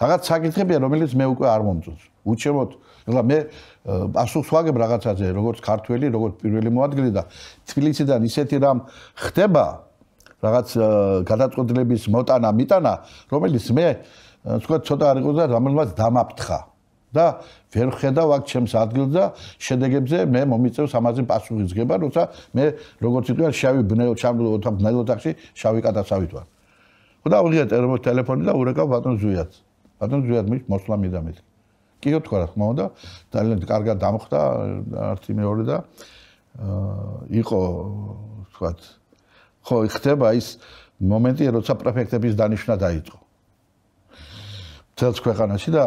რაღაც საკითხებია, რომელიც მე უკვე არ მომწონს. უჩემოთ, ეხლა მე პასუხს ვაგებ რაღაცაზე, როგორც ქართველი, როგორც პირველი მოადგილე და თბილისიდან ისეთი რამ ხდება, რაღაც გადაწყვეტილების მოტანა, მიტანა, რომელიც მე თქვა ცოტა არ იყო და რამელმაც დამაფთხა. და ვერ ხედავ აქ ჩემს ადგილს და შედეგებზე მე მომიწევს ამაზე პასუხი ძგება, როცა მე როგორც იტყვი არ შავი ბნელ ჩამბლო თავ ნელოთახში შავი კატა სავით ვარ. და აღიღე ტერმო ტელეფონი და ურეკა ბატონ ზუიათს. ბატონ ზუიათ მის მოსლა მიდამეთ. კიო თქვა რა თქმა უნდა, ძალიან კარგად დამხდა არცი მეორე და იყო თქვა ხო, ხდება ის მომენტი, როცა პრეფექტების დანიშნა დაიწყო. ცელს ქვეყანაში და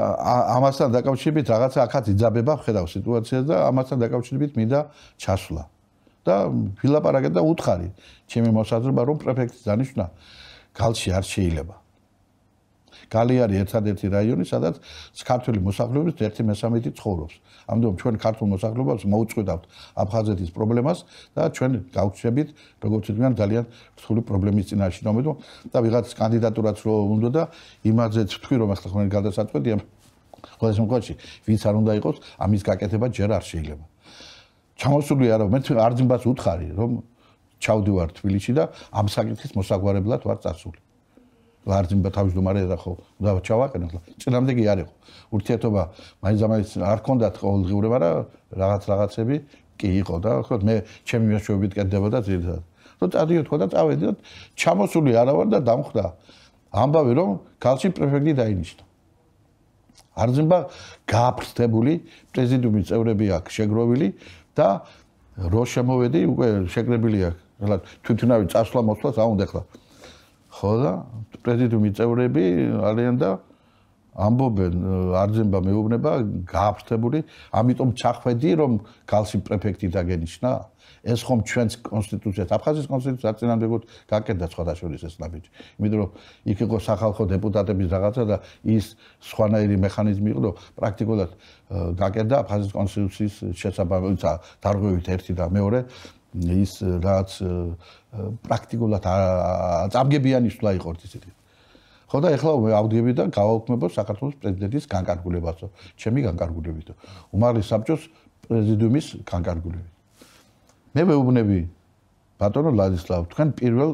ამასთან დაკავშირებით რაღაცა ახაც იძაბება ხედავ სიტუაციას და ამასთან დაკავშირებით მინდა ჩასვლა და ვილაპარაკეთ და უთხარი ჩემი მოსაზრება რომ პრეფექტის დანიშნა გალში არ შეიძლება. გალი არის ერთადერთი რაიონი, სადაც საქართველოს მოსახლეობის 1/3 ცხოვრობს. ამიტომ ჩვენ ქართულ მოსახლეობას მოუწყვეტავთ აფხაზეთის პრობლემას და ჩვენ გავხსნებით, როგორც თქვენ ძალიან რთული პრობლემის წინაშე. ამიტომ და ვიღაც კანდიდატურაც რო უნდა და იმაძეც თქვი რომ ახლა ხომ გადასაწყვეტია ყველა შემთხვევაში, ვინც არ უნდა იყოს, ამის გაკეთება ჯერ არ შეიძლება. ჩამოსული არა, მე არ ძიმას უთხარი, რომ ჩავდივარ თბილისში და ამ საკითხის მოსაგვარებლად ვარ წასული. ვარძიმბა თავმჯდომარე და ხო უნდა ჩავაყენოთ. წინამდე კი არ იყო. ურთიერთობა მაინცამაინც არ ქონდათ ყოველდღიურად, მაგრამ რაღაც რაღაცები კი იყო და ხო მე ჩემი მშობლებით კეთდებოდა ძირითადად. ხო წადიოთ ხო და წავედით. ჩამოსული არა ვარ და დამხვდა. ამბავი რომ კალში პრეფექტი დაინიშნა. არძიმბა გააფრთებული პრეზიდიუმის წევრები აქ შეგროვილი და რო შემოვედი უკვე შეკრებილი აქვს ეხლა თვითონავი წასვლა მოსვლა საუნდა ეხლა ხო და პრეზიდენტი წევრები არიან და ამბობენ არძენბა მეუბნება გააფრთებული ამიტომ ჩახვედი რომ გალსი პრეფექტი დაგენიშნა ეს ხომ ჩვენს კონსტიტუციას აფხაზის კონსტიტუციას წარწინამდებოდ გაკეთდა სხვადასხვაშორის ეს ნაბიჯი იმიტომ რომ იქ იყო სახალხო დეპუტატების რაღაცა და ის სხვანაირი მექანიზმი იყო პრაქტიკულად გაკეთდა აფხაზის კონსტიტუციის შესაბამისად დარღვევით ერთი და მეორე ის რაც პრაქტიკულად წამგებიანი სულა იყო ისეთ ხო და ახლა ავდგები და გავაუქმებო საქართველოს პრეზიდენტის განკარგულებასო, ჩემი განკარგულებითო. უმაღლეს საბჭოს პრეზიდიუმის განკარგულებით. მე მეუბნები ბატონო ლადისლავ, თქვენ პირველ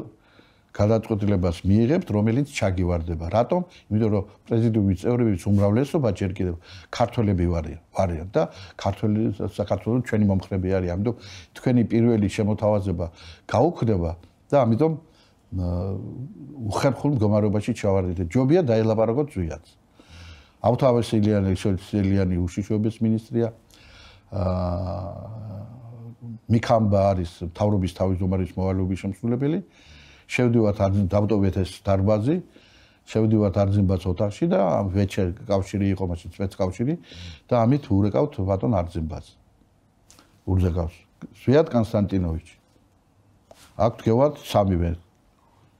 გადაწყვეტილებას მიიღებთ, რომელიც ჩაგივარდება. რატომ? იმიტომ რომ პრეზიდენტის წევრების უმრავლესობა ჯერ კიდევ ქართველები არიან და ქართველი საქართველოს ჩვენი მომხრები არიან. ამიტომ თქვენი პირველი შემოთავაზება გაუქმდება და ამიტომ უხერხულ მდგომარეობაში ჩავარდით. ჯობია დაელაპარაკოთ ზუიაც. ავთავასილიანი შელიანი უშიშობის მინისტრია. აა მიკამბა არის თავრობის თავმჯდომარის მოვალეობის შემსრულებელი. აა შევდივართ არ დავტოვეთ ეს დარბაზი შევდივართ არძინბაც ოთახში და ამ ვეჩერ კავშირი იყო მასში სპეცკავშირი და ამით ურეკავთ ბატონ არძინბაც ურეკავს სვიად კონსტანტინოვიჩი აქ თქვათ სამივე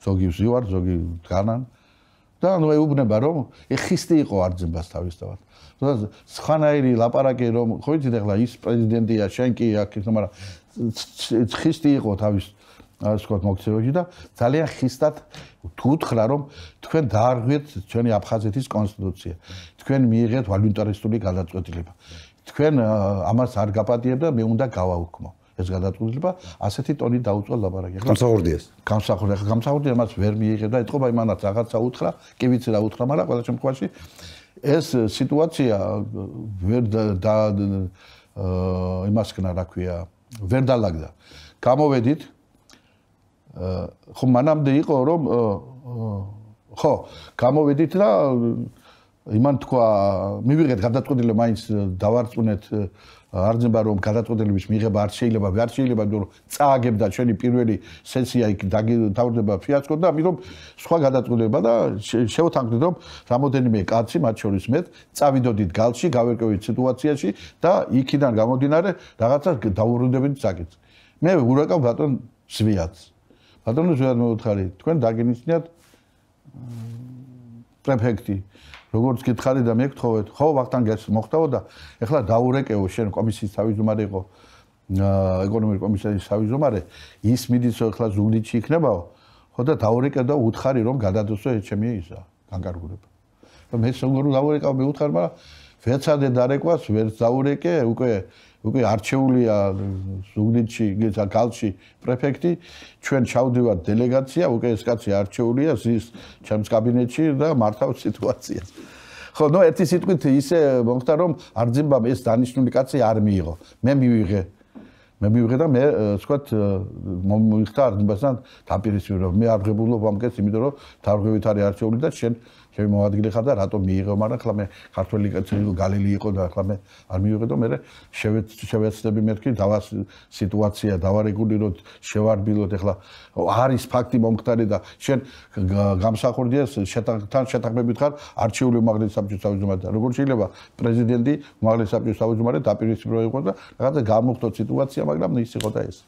ზოგი ვზივარ ზოგი დგანან და ანუ ეუბნება რომ ხისტი იყო არძინბაც თავისთავად და სხანაირი ლაპარაკი რომ ხო იცით ახლა ის პრეზიდენტია შენ კი აქ მაგრამ ხისტი იყო თავისთავად ასე ვთქვათ მოქცევაში და ძალიან ხისტად თუთხრა რომ თქვენ დაარღვიეთ ჩვენი აფხაზეთის კონსტიტუცია. თქვენ მიიღეთ ვალუტარისტული გადაწყვეტილება. თქვენ ამას არ გაპატიებთ და მე უნდა გავაუქმო ეს გადაწყვეტილება. ასეთი ტონი დაუწვა ლაპარაკი. გამსახურდიას. გამსახურდი, ახლა გამსახურდი ამას ვერ მიიღებ და ეთყობა იმანაც რაღაცა უთხრა, კი ვიცი რა უთხრა, მაგრამ ყველა შემთხვევაში ეს სიტუაცია ვერ და აა იმასკნა რა ქვია, ვერ დაალაგდა. გამოვედით ხო მანამდე იყო რომ ხო გამოვედით და იმან თქვა მივიღეთ გადაწყვეტილება მაინც დავარწმუნეთ არ ძნება რომ გადაწყვეტილების მიღება არ შეიძლება არ შეიძლება რომ წააგებდა ჩვენი პირველი სესია იქ დავდება ფიასკო და ამიტომ სხვა გადაწყვეტილება და შევთანხმდით რომ რამოდენიმე კაცი მათ შორის მე წავიდოდით გალში გავერკვევით სიტუაციაში და იქიდან გამოდინარე რაღაცა დაურუნდებით საკითხს მე ურაკავ ბატონ სვიათს ბატონო ჟურნალ მოუთხარი თქვენ დაგენიშნათ პრეფექტი როგორც გითხარი და მეკითხოვეთ ხო ვახტან გეს მოხდაო და ეხლა დაურეკეო შენ კომისიის თავმჯდომარე იყო ეკონომიკური კომისიის თავმჯდომარე ის მიდის ეხლა ზუგდიდში იქნებაო ხო და დაურეკეო და უთხარი რომ გადადოსო ეჩემი ისა განკარგულება მე სულ რომ დაურეკავ მე უთხარ მაგრამ ვერცადე დარეკვას ვერც დაურეკე უკვე უკვე არჩეულია ზუგდიდში იგივე გალში პრეფექტი ჩვენ ჩავდივართ დელეგაცია უკვე ეს კაცი არჩეულია ზის ჩემს კაბინეტში და მართავს სიტუაციას ხო ნუ ერთი სიტყვით ისე მომხდა რომ არძიმბამ ეს დანიშნული კაცი არ მიიღო მე მივიღე მე მივიღე და მე თქვა მომიხდა არძიმბასთან დაპირისპირება მე არ ღებულობ ამ კაცს იმიტომ რომ თარღევით არის არჩეული და შენ ჩემი მოადგილე ხარ და რატო მიიღე მაგრამ ხლა მე ქართველი კაცო გალილი იყო და ხლა მე არ მიიღე და მე შევეცდები მეთქი დავას სიტუაცია დავარეგულიროთ შევარბილოთ ეხლა არის ფაქტი მომხდარი და შენ გამსახურდია შეთანხმებთან შეთანხმებით ხარ არჩეული მაგალითად საბჭოს თავმჯდომარე და როგორ შეიძლება პრეზიდენტი მაგალითად საბჭოს თავმჯდომარე დაპირისპირო იყოს და რაღაცა გამოხდო სიტუაცია მაგრამ ის იყო და ეს